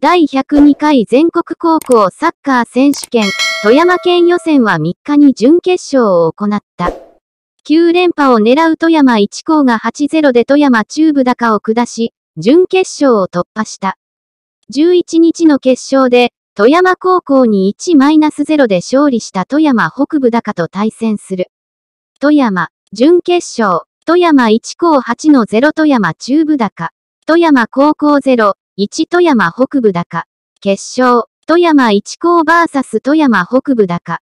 第102回全国高校サッカー選手権、富山県予選は3日に準決勝を行った。9連覇を狙う富山一校が8-0で富山中部高を下し、準決勝を突破した。11日の決勝で、富山高校に1-0で勝利した富山北部高と対戦する。富山、準決勝、富山1校8-0富山中部高、富山高校0、1富山北部高。決勝、富山一高 VS 富山北部高。